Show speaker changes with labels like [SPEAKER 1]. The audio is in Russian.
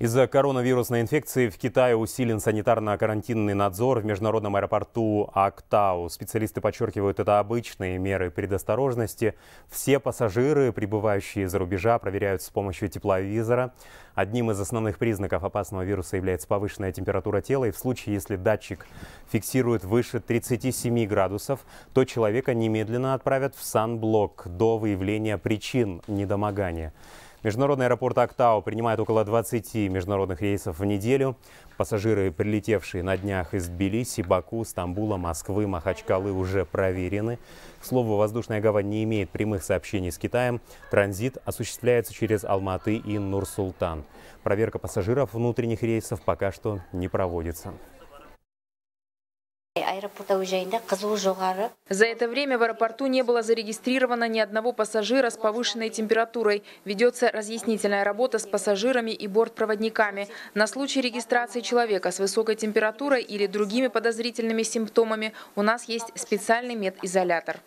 [SPEAKER 1] Из-за коронавирусной инфекции в Китае усилен санитарно-карантинный надзор в международном аэропорту Актау. Специалисты подчеркивают, это обычные меры предосторожности. Все пассажиры, прибывающие из-за рубежа, проверяют с помощью тепловизора. Одним из основных признаков опасного вируса является повышенная температура тела. И в случае, если датчик фиксирует выше 37 градусов, то человека немедленно отправят в санблок до выявления причин недомогания. Международный аэропорт Актау принимает около 20 международных рейсов в неделю. Пассажиры, прилетевшие на днях из Тбилиси, Баку, Стамбула, Москвы, Махачкалы уже проверены. К слову, воздушная гавань не имеет прямых сообщений с Китаем. Транзит осуществляется через Алматы и Нур-Султан. Проверка пассажиров внутренних рейсов пока что не проводится.
[SPEAKER 2] За это время в аэропорту не было зарегистрировано ни одного пассажира с повышенной температурой. Ведется разъяснительная работа с пассажирами и бортпроводниками. На случай регистрации человека с высокой температурой или другими подозрительными симптомами у нас есть специальный медизолятор.